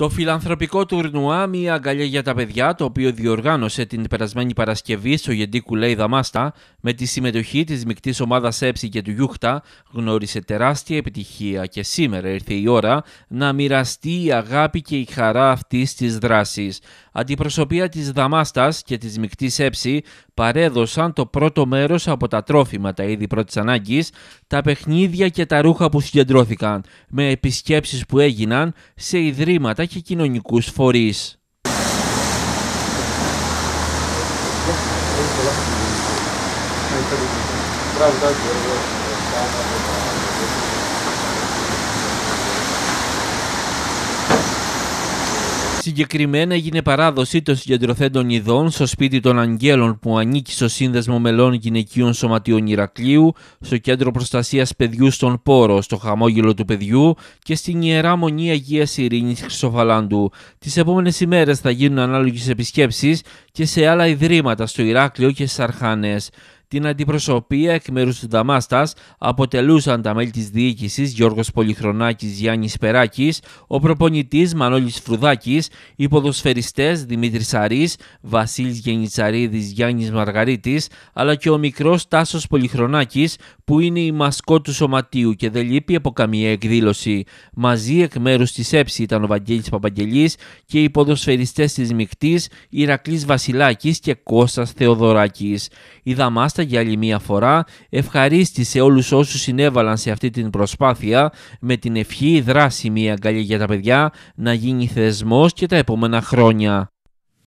Το φιλανθρωπικό τουρνουά «Μία αγκαλιά για τα παιδιά» το οποίο διοργάνωσε την περασμένη Παρασκευή στο Γεντή Κουλέι Δαμάστα με τη συμμετοχή της μικτής ομάδας Έψη και του Γιούχτα γνώρισε τεράστια επιτυχία και σήμερα ήρθε η ώρα να μοιραστεί η αγάπη και η χαρά αυτής της δράσης. Αντιπροσωπεία της Δαμάστας και της μικτής Έψη παρέδωσαν το πρώτο μέρος από τα τρόφιμα, τα είδη πρώτης ανάγκης, τα παιχνίδια και τα ρούχα που συγκεντρώθηκαν, με επισκέψεις που έγιναν σε ιδρύματα και κοινωνικούς φορείς. Συγκεκριμένα έγινε παράδοση των συγκεντρωθέντων ειδών στο σπίτι των Αγγέλων που ανήκει στο Σύνδεσμο Μελών Γυναικείων Σωματείων Ηρακλείου, στο Κέντρο Προστασίας Παιδιού στον Πόρο, στο Χαμόγελο του Παιδιού και στην Ιερά Μονή Αγίας Ειρήνης Χρυσοφαλάντου. Τις επόμενες ημέρες θα γίνουν ανάλογες επισκέψεις και σε άλλα ιδρύματα στο Ηράκλειο και στις Αρχάνες. Την αντιπροσωπεία εκ μέρους του Νταμάστας αποτελούσαν τα μέλη της διοίκησης Γιώργος Πολυχρονάκης Γιάννης Περάκης, ο προπονητής Μανώλης Φρουδάκης, οι ποδοσφαιριστέ Δημήτρη Αρή, Βασίλης Γενιτσαρίδης Γιάννης Μαργαρίτης, αλλά και ο μικρός Τάσος Πολυχρονάκης, που είναι η μασκό του σωματίου και δεν λείπει από καμία εκδήλωση. Μαζί εκ μέρους της ΕΨΗ ήταν ο Βαγγέλης Παπαγγελής και οι ποδοσφαιριστέ της Μικτής Ηρακλής Βασιλάκης και Κώστας Θεοδωράκης. Η Δαμάστα για άλλη μία φορά ευχαρίστησε όλους όσους συνέβαλαν σε αυτή την προσπάθεια με την ευχή δράση μία αγκαλιά για τα παιδιά να γίνει θεσμός και τα επόμενα χρόνια.